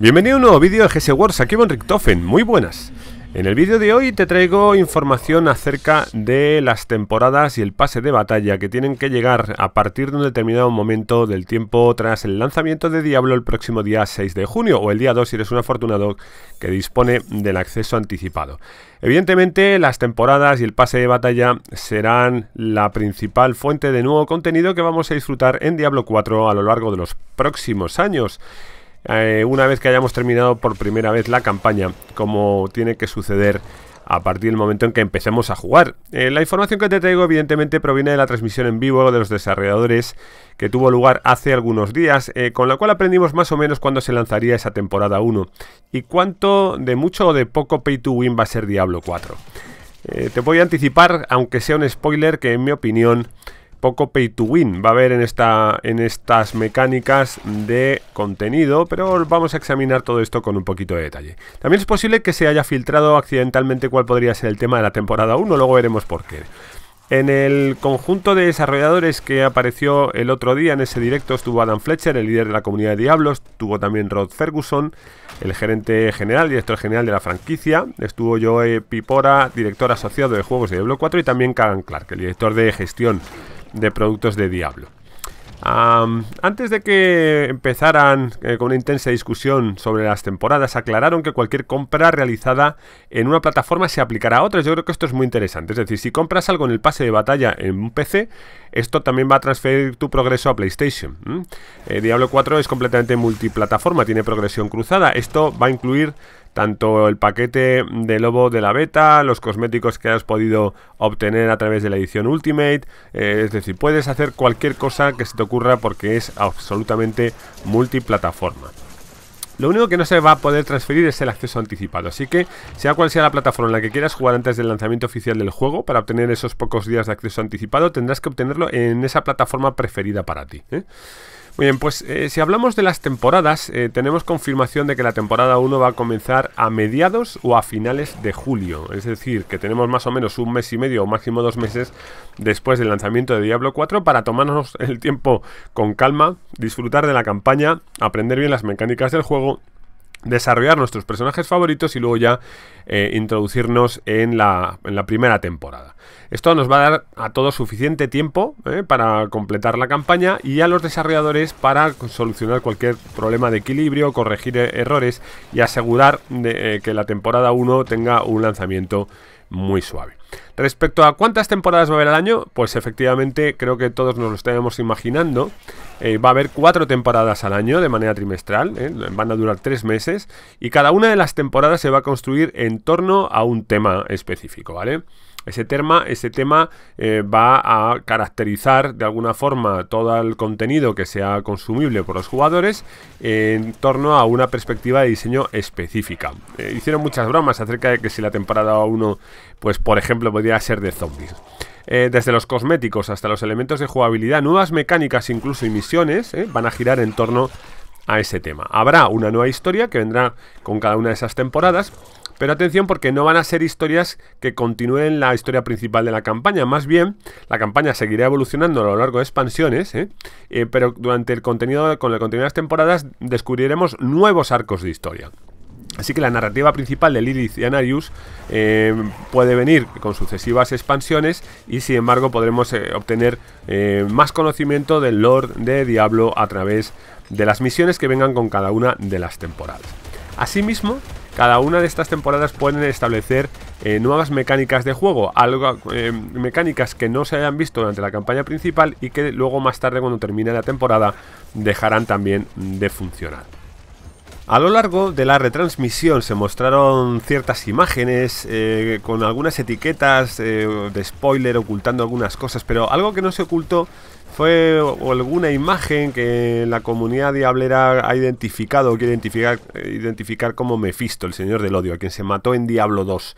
Bienvenido a un nuevo vídeo de GS Wars, aquí Von Richtofen, muy buenas. En el vídeo de hoy te traigo información acerca de las temporadas y el pase de batalla que tienen que llegar a partir de un determinado momento del tiempo tras el lanzamiento de Diablo el próximo día 6 de junio o el día 2 si eres un afortunado que dispone del acceso anticipado. Evidentemente las temporadas y el pase de batalla serán la principal fuente de nuevo contenido que vamos a disfrutar en Diablo 4 a lo largo de los próximos años. Eh, una vez que hayamos terminado por primera vez la campaña, como tiene que suceder a partir del momento en que empecemos a jugar. Eh, la información que te traigo evidentemente proviene de la transmisión en vivo de los desarrolladores que tuvo lugar hace algunos días, eh, con la cual aprendimos más o menos cuándo se lanzaría esa temporada 1 y cuánto de mucho o de poco pay to win va a ser Diablo 4. te voy a anticipar, aunque sea un spoiler, que en mi opinión poco pay to win va a haber en, esta, en estas mecánicas de contenido, pero vamos a examinar todo esto con un poquito de detalle. También es posible que se haya filtrado accidentalmente cuál podría ser el tema de la temporada 1, luego veremos por qué. En el conjunto de desarrolladores que apareció el otro día en ese directo estuvo Adam Fletcher, el líder de la comunidad de Diablos, estuvo también Rod Ferguson, el gerente general, director general de la franquicia, estuvo Joe Pipora, director asociado de juegos de Diablo 4 y también Kagan Clark, el director de gestión de productos de Diablo. antes de que empezaran eh, con una intensa discusión sobre las temporadas, aclararon que cualquier compra realizada en una plataforma se aplicará a otras. Yo creo que esto es muy interesante. Es decir, si compras algo en el pase de batalla en un PC, esto también va a transferir tu progreso a PlayStation. Eh, Diablo 4 es completamente multiplataforma, tiene progresión cruzada. Esto va a incluir tanto el paquete de lobo de la beta, los cosméticos que has podido obtener a través de la edición Ultimate, eh, es decir, puedes hacer cualquier cosa que se te ocurra porque es absolutamente multiplataforma. Lo único que no se va a poder transferir es el acceso anticipado, así que sea cual sea la plataforma en la que quieras jugar antes del lanzamiento oficial del juego, para obtener esos pocos días de acceso anticipado tendrás que obtenerlo en esa plataforma preferida para ti. ¿eh? bien, pues eh, si hablamos de las temporadas, eh, tenemos confirmación de que la temporada 1 va a comenzar a mediados o a finales de julio. Es decir, que tenemos más o menos un mes y medio o máximo dos meses después del lanzamiento de Diablo 4 para tomarnos el tiempo con calma, disfrutar de la campaña, aprender bien las mecánicas del juego desarrollar nuestros personajes favoritos y luego ya eh, introducirnos en la, primera temporada. Esto nos va a dar a todos suficiente tiempo eh, para completar la campaña y a los desarrolladores para solucionar cualquier problema de equilibrio, corregir e-, errores y asegurar de, eh, que la temporada 1 tenga un lanzamiento muy suave. Respecto a cuántas temporadas va a haber al año, pues efectivamente creo que todos nos lo estábamos imaginando. Eh, va a haber cuatro temporadas al año de manera trimestral, ¿eh? van a durar tres meses y cada una de las temporadas se va a construir en torno a un tema específico, ¿vale? Ese tema, ese tema eh, va a caracterizar de alguna forma todo el contenido que sea consumible por los jugadores en torno a una perspectiva de diseño específica. Eh, hicieron muchas bromas acerca de que si la temporada 1, pues por ejemplo, podría ser de zombies. Eh, desde los cosméticos hasta los elementos de jugabilidad, nuevas mecánicas incluso y misiones van a girar en torno a ese tema. Habrá una nueva historia que vendrá con cada una de esas temporadas pero atención porque no van a ser historias que continúen la historia principal de la campaña. Más bien, la campaña seguirá evolucionando a lo largo de expansiones, ¿eh? Eh, pero durante el contenido, con el contenido de las temporadas descubriremos nuevos arcos de historia. Así que la narrativa principal de Lilith y Anarius eh, puede venir con sucesivas expansiones y sin embargo podremos obtener más conocimiento del Lord de Diablo a través de las misiones que vengan con cada una de las temporadas. Asimismo, cada una de estas temporadas pueden establecer eh, nuevas mecánicas de juego, algo, eh, mecánicas que no se hayan visto durante la campaña principal y que luego más tarde cuando termine la temporada dejarán también de funcionar. A lo largo de la retransmisión se mostraron ciertas imágenes eh, con algunas etiquetas eh, de spoiler ocultando algunas cosas, pero algo que no se ocultó fue alguna imagen que la comunidad diablera ha identificado o quiere identificar, como Mephisto, el señor del odio, a quien se mató en Diablo 2.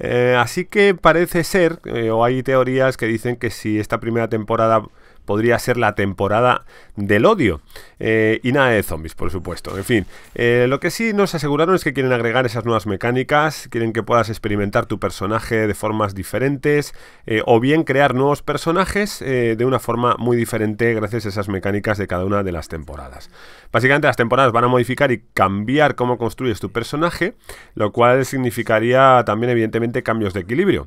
Eh, así que parece ser, o hay teorías que dicen que si esta primera temporada podría ser la temporada del odio. Eh, y nada de zombies, por supuesto. En fin, eh, lo que sí nos aseguraron es que quieren agregar esas nuevas mecánicas, quieren que puedas experimentar tu personaje de formas diferentes eh, o bien crear nuevos personajes de una forma muy diferente gracias a esas mecánicas de cada una de las temporadas. Básicamente las temporadas van a modificar y cambiar cómo construyes tu personaje, lo cual significaría también evidentemente cambios de equilibrio.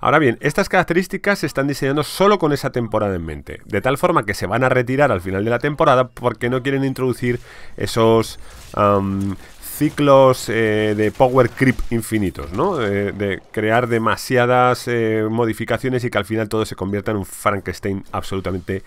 Ahora bien, estas características se están diseñando solo con esa temporada en mente de tal forma que se van a retirar al final de la temporada porque no quieren introducir esos ciclos eh, de power creep infinitos, ¿no? Eh, de crear demasiadas eh, modificaciones y que al final todo se convierta en un Frankenstein absolutamente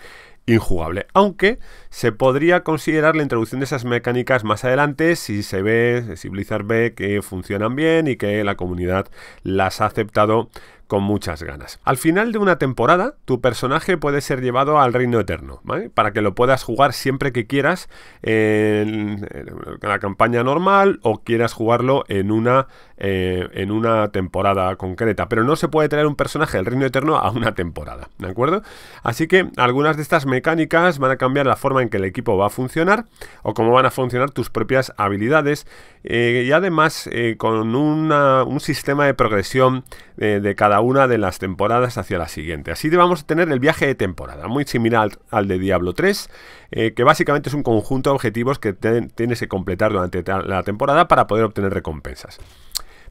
injugable. Aunque se podría considerar la introducción de esas mecánicas más adelante si se ve, si Blizzard ve que funcionan bien y que la comunidad las ha aceptado con muchas ganas. Al final de una temporada, tu personaje puede ser llevado al Reino Eterno, ¿vale? Para que lo puedas jugar siempre que quieras en, la campaña normal o quieras jugarlo en una, eh, en una temporada concreta. Pero no se puede traer un personaje del Reino Eterno a una temporada, ¿de acuerdo? Así que algunas de estas mecánicas van a cambiar la forma en que el equipo va a funcionar o cómo van a funcionar tus propias habilidades eh, y además eh, con un sistema de progresión de cada una de las temporadas hacia la siguiente. Así vamos a tener el viaje de temporada, muy similar al de Diablo 3, eh, que básicamente es un conjunto de objetivos que tienes que completar durante la temporada para poder obtener recompensas.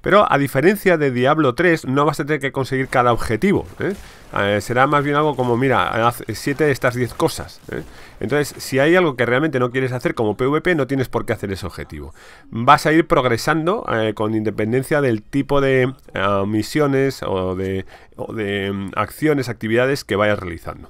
Pero a diferencia de Diablo 3, no vas a tener que conseguir cada objetivo. ¿eh? Eh, será más bien algo como, mira, haz 7 de estas 10 cosas. ¿eh? Entonces, si hay algo que realmente no quieres hacer como PvP, no tienes por qué hacer ese objetivo. Vas a ir progresando con independencia del tipo de misiones o de mm, acciones, actividades que vayas realizando.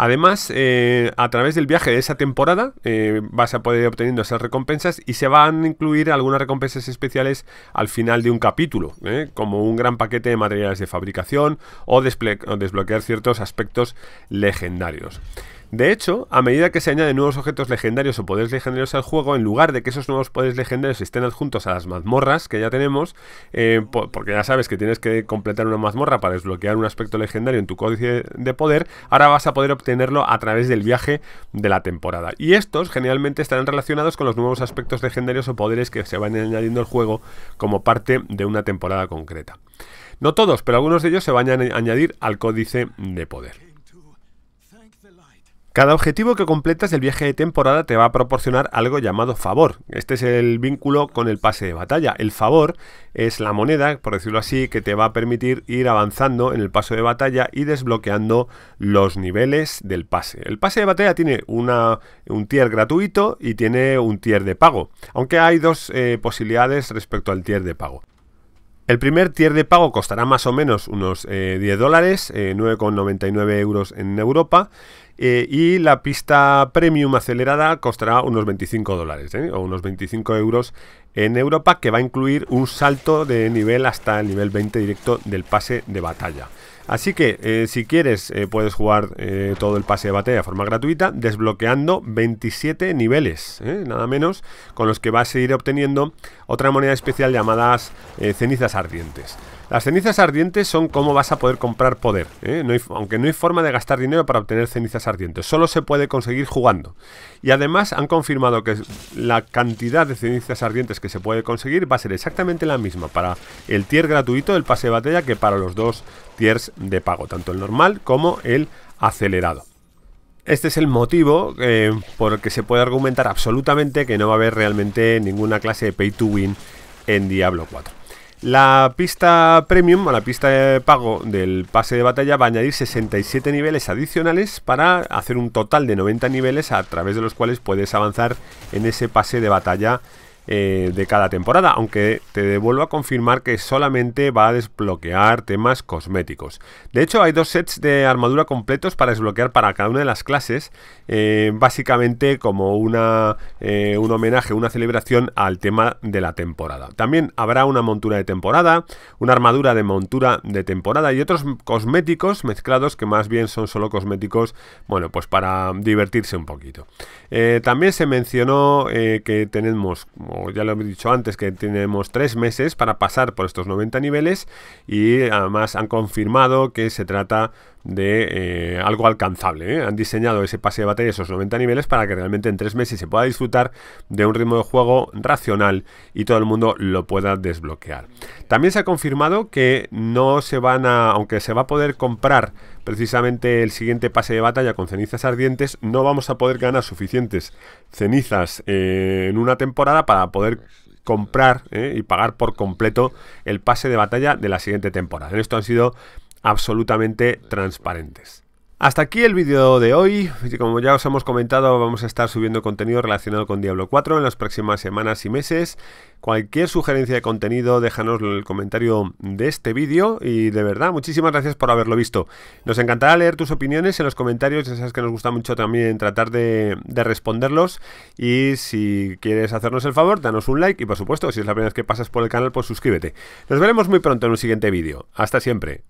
Además, eh, a través del viaje de esa temporada eh, vas a poder ir obteniendo esas recompensas y se van a incluir algunas recompensas especiales al final de un capítulo, ¿eh? como un gran paquete de materiales de fabricación o desbloquear ciertos aspectos legendarios. De hecho, a medida que se añaden nuevos objetos legendarios o poderes legendarios al juego, en lugar de que esos nuevos poderes legendarios estén adjuntos a las mazmorras que ya tenemos, eh, porque ya sabes que tienes que completar una mazmorra para desbloquear un aspecto legendario en tu códice de poder, ahora vas a poder obtenerlo a través del viaje de la temporada. Y estos generalmente estarán relacionados con los nuevos aspectos legendarios o poderes que se van añadiendo al juego como parte de una temporada concreta. No todos, pero algunos de ellos se van a añadir al códice de poder. Cada objetivo que completas del viaje de temporada te va a proporcionar algo llamado favor. Este es el vínculo con el pase de batalla. El favor es la moneda, por decirlo así, que te va a permitir ir avanzando en el paso de batalla y desbloqueando los niveles del pase. El pase de batalla tiene un tier gratuito y tiene un tier de pago, aunque hay dos eh, posibilidades respecto al tier de pago. El primer tier de pago costará más o menos unos 10 eh, dólares, 9,99 eh, euros en Europa. Eh, y la pista premium acelerada costará unos 25 dólares o unos 25 euros en Europa, que va a incluir un salto de nivel hasta el nivel 20 directo del pase de batalla. Así que eh, si quieres eh, puedes jugar eh, todo el pase de batalla de forma gratuita desbloqueando 27 niveles, nada menos, con los que vas a ir obteniendo otra moneda especial llamadas cenizas ardientes. Las cenizas ardientes son como vas a poder comprar poder, aunque no hay forma de gastar dinero para obtener cenizas ardientes, solo se puede conseguir jugando. Y además han confirmado que la cantidad de cenizas ardientes que se puede conseguir va a ser exactamente la misma para el tier gratuito del pase de batalla que para los dos tiers de pago, tanto el normal como el acelerado. Este es el motivo eh, por el que se puede argumentar absolutamente que no va a haber realmente ninguna clase de pay to win en Diablo 4. La pista premium o la pista de pago del pase de batalla va a añadir 67 niveles adicionales para hacer un total de 90 niveles a través de los cuales puedes avanzar en ese pase de batalla eh, de cada temporada, aunque te devuelvo a confirmar que solamente va a desbloquear temas cosméticos. De hecho, hay dos sets de armadura completos para desbloquear para cada una de las clases, eh, básicamente como una, eh, un homenaje, una celebración al tema de la temporada. También habrá una montura de temporada, una armadura de montura de temporada y otros cosméticos mezclados que más bien son solo cosméticos, bueno, pues para divertirse un poquito. también se mencionó que tenemos ya lo he dicho antes, que tenemos tres meses para pasar por estos 90 niveles y además han confirmado que se trata de eh, algo alcanzable. ¿eh? Han diseñado ese pase de batalla, esos 90 niveles, para que realmente en tres meses se pueda disfrutar de un ritmo de juego racional y todo el mundo lo pueda desbloquear. También se ha confirmado que no se van a, aunque se va a poder comprar precisamente el siguiente pase de batalla con cenizas ardientes, no vamos a poder ganar suficientes cenizas eh, en una temporada para poder comprar y pagar por completo el pase de batalla de la siguiente temporada. En esto han sido absolutamente transparentes. Hasta aquí el vídeo de hoy, como ya os hemos comentado vamos a estar subiendo contenido relacionado con Diablo 4 en las próximas semanas y meses. Cualquier sugerencia de contenido déjanos en el comentario de este vídeo y de verdad muchísimas gracias por haberlo visto. Nos encantará leer tus opiniones en los comentarios, ya sabes que nos gusta mucho también tratar de, de responderlos y si quieres hacernos el favor danos un like y por supuesto si es la primera vez que pasas por el canal pues suscríbete. Nos veremos muy pronto en un siguiente vídeo. Hasta siempre.